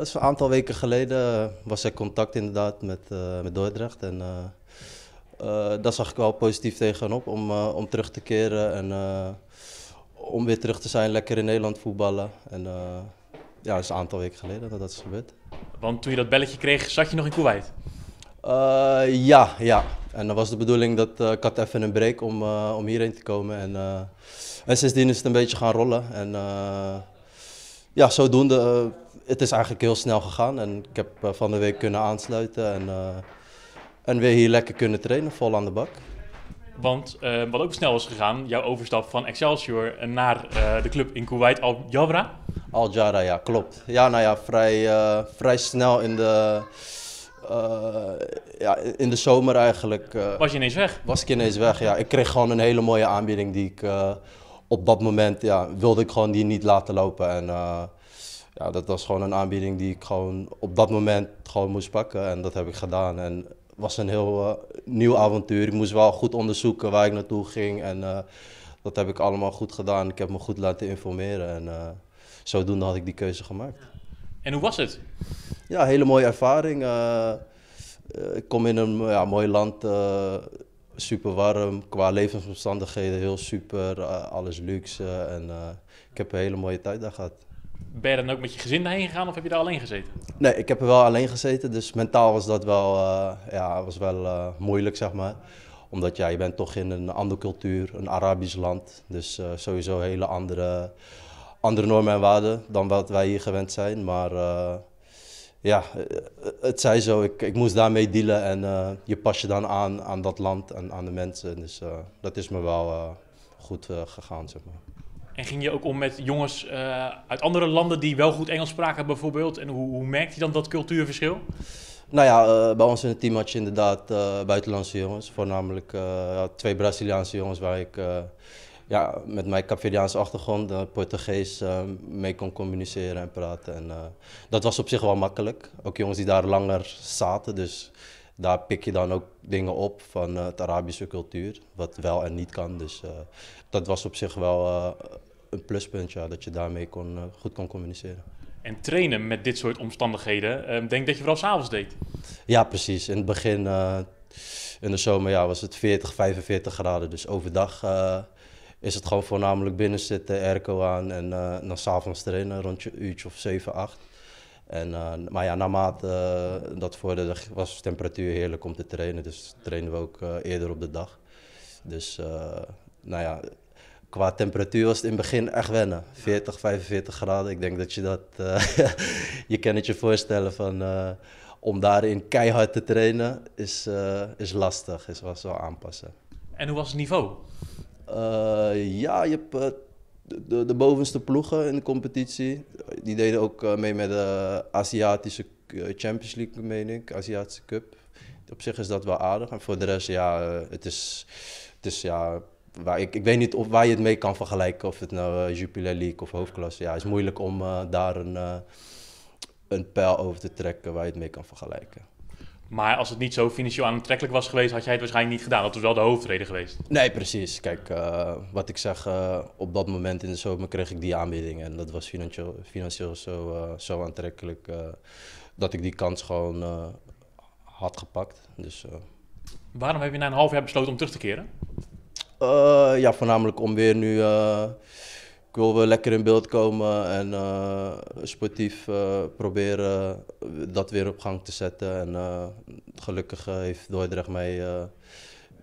een eh, aantal weken geleden was er contact inderdaad met, eh, met Dordrecht. En eh, daar zag ik wel positief tegenop om, om terug te keren. En om weer terug te zijn, lekker in Nederland voetballen. En ja, dat is een aantal weken geleden dat dat is gebeurd. Want toen je dat belletje kreeg, zat je nog in Kuwait? Uh, ja, ja. En dan was de bedoeling dat uh, ik had even een break om, om hierheen te komen. En, en sindsdien is het een beetje gaan rollen. En ja, zodoende, eh, het is eigenlijk heel snel gegaan en ik heb eh, van de week kunnen aansluiten en, eh, en weer hier lekker kunnen trainen, vol aan de bak. Want wat ook snel is gegaan, jouw overstap van Excelsior naar de club in Kuwait, Al Jabra? Al Jabra, ja, klopt. Ja, nou ja, vrij, vrij snel in de, ja, in de zomer eigenlijk. was je ineens weg? Was ik ineens weg, ja. Ik kreeg gewoon een hele mooie aanbieding die ik op dat moment ja, wilde ik gewoon die niet laten lopen. En eh, ja, dat was gewoon een aanbieding die ik gewoon op dat moment gewoon moest pakken. En dat heb ik gedaan. En het was een heel eh, nieuw avontuur. Ik moest wel goed onderzoeken waar ik naartoe ging. En eh, dat heb ik allemaal goed gedaan. Ik heb me goed laten informeren. En zodoende had ik die keuze gemaakt. En hoe was het? Ja, hele mooie ervaring. ik kom in een ja, mooi land super warm, qua levensomstandigheden heel super, eh, alles luxe en eh, ik heb een hele mooie tijd daar gehad. Ben je dan ook met je gezin daarheen gegaan of heb je daar alleen gezeten? Nee, ik heb er wel alleen gezeten, dus mentaal was dat wel, eh, ja, was wel moeilijk, zeg maar. Omdat ja, je bent toch in een andere cultuur, een Arabisch land, dus sowieso hele andere, andere normen en waarden dan wat wij hier gewend zijn. Maar ja, eh, eh, het zij zo. Ik, ik moest daarmee dealen en eh, je pas je dan aan aan dat land en aan de mensen. Dus dat is me wel goed gegaan, zeg maar. En ging je ook om met jongens uit andere landen die wel goed Engels spraken bijvoorbeeld? En hoe, hoe merkte je dan dat cultuurverschil? Nou ja, bij ons in het team had je inderdaad buitenlandse jongens. Voornamelijk twee Braziliaanse jongens waar ik ja, met mijn Capverdiaanse achtergrond uh, Portugees eh, mee kon communiceren en praten. En, eh, dat was op zich wel makkelijk. Ook jongens die daar langer zaten, dus daar pik je dan ook dingen op van eh, het Arabische cultuur, wat wel en niet kan. Dus dat was op zich wel een pluspunt, ja, dat je daarmee kon, goed kon communiceren. En trainen met dit soort omstandigheden, ehm, denk dat je vooral s'avonds deed? Ja, precies. In het begin, in de zomer, ja, was het 40, 45 graden. Dus overdag is het gewoon voornamelijk binnen zitten, airco aan en uh, dan s'avonds trainen, rond een uurtje of 7, 8. En, eh, maar ja, naarmate uh, dat voordeel was de temperatuur heerlijk om te trainen. Dus trainen we ook eerder op de dag. Dus nou ja, qua temperatuur was het in het begin echt wennen. 40, 45 graden. Ik denk dat je dat, je kan het je voorstellen van om daarin keihard te trainen is, is lastig. Is was wel aanpassen. En hoe was het niveau? Eh, ja, je hebt eh, de, de, bovenste ploegen in de competitie. Eh, die deden ook mee met de Aziatische Champions League, meen ik, Aziatische Cup. Op zich is dat wel aardig. En voor de rest, ja, het is, het is ja, waar, ik, ik weet niet of, waar je het mee kan vergelijken. Of het nou Jupiler League of hoofdklasse. Ja, het is moeilijk om daar een, een pijl over te trekken waar je het mee kan vergelijken. Maar als het niet zo financieel aantrekkelijk was geweest, had jij het waarschijnlijk niet gedaan. Dat was wel de hoofdreden geweest. Nee, precies. Kijk, eh, wat ik zeg, eh, op dat moment in de zomer kreeg ik die aanbieding. En dat was financieel, financieel zo, eh, zo aantrekkelijk dat ik die kans gewoon had gepakt. Dus, Waarom heb je na een half jaar besloten om terug te keren? ja, voornamelijk om weer nu ik wil wel lekker in beeld komen en eh, sportief eh, proberen dat weer op gang te zetten. En eh, gelukkig heeft Dordrecht mij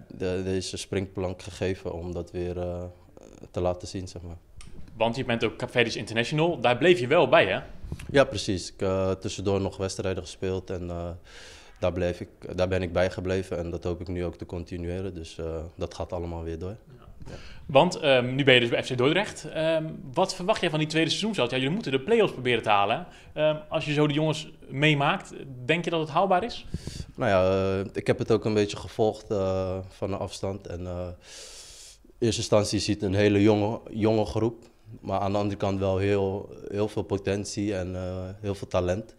de, deze springplank gegeven om dat weer te laten zien, zeg maar. Want je bent ook Capverdis International, daar bleef je wel bij, hè? Ja, precies. Ik heb tussendoor nog wedstrijden gespeeld en daar, bleef ik, daar ben ik bij gebleven. En dat hoop ik nu ook te continueren, dus dat gaat allemaal weer door. Ja. Ja. Want ehm, nu ben je dus bij FC Dordrecht. Ehm, wat verwacht jij van die tweede seizoenshelft? Ja, jullie moeten de play-offs proberen te halen. Ehm, als je zo de jongens meemaakt, denk je dat het haalbaar is? Nou ja, eh, ik heb het ook een beetje gevolgd eh, van de afstand. En in eh, eerste instantie ziet een hele jonge, jonge groep. Maar aan de andere kant wel heel, heel veel potentie en heel veel talent.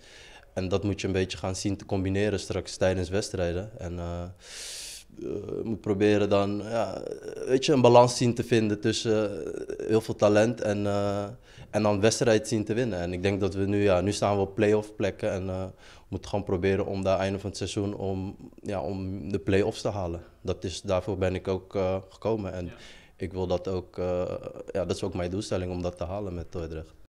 En dat moet je een beetje gaan zien te combineren straks tijdens wedstrijden. En eh, moet proberen dan ja, weet je, een balans zien te vinden tussen eh, heel veel talent en, eh, en dan wedstrijd zien te winnen. En ik denk dat we nu, ja, nu staan we op play-off plekken en uh, moeten gewoon proberen om daar einde van het seizoen om, ja, om de play-offs te halen. Dat is, daarvoor ben ik ook gekomen en ik wil dat ook, ja, dat is ook mijn doelstelling om dat te halen met Dordrecht.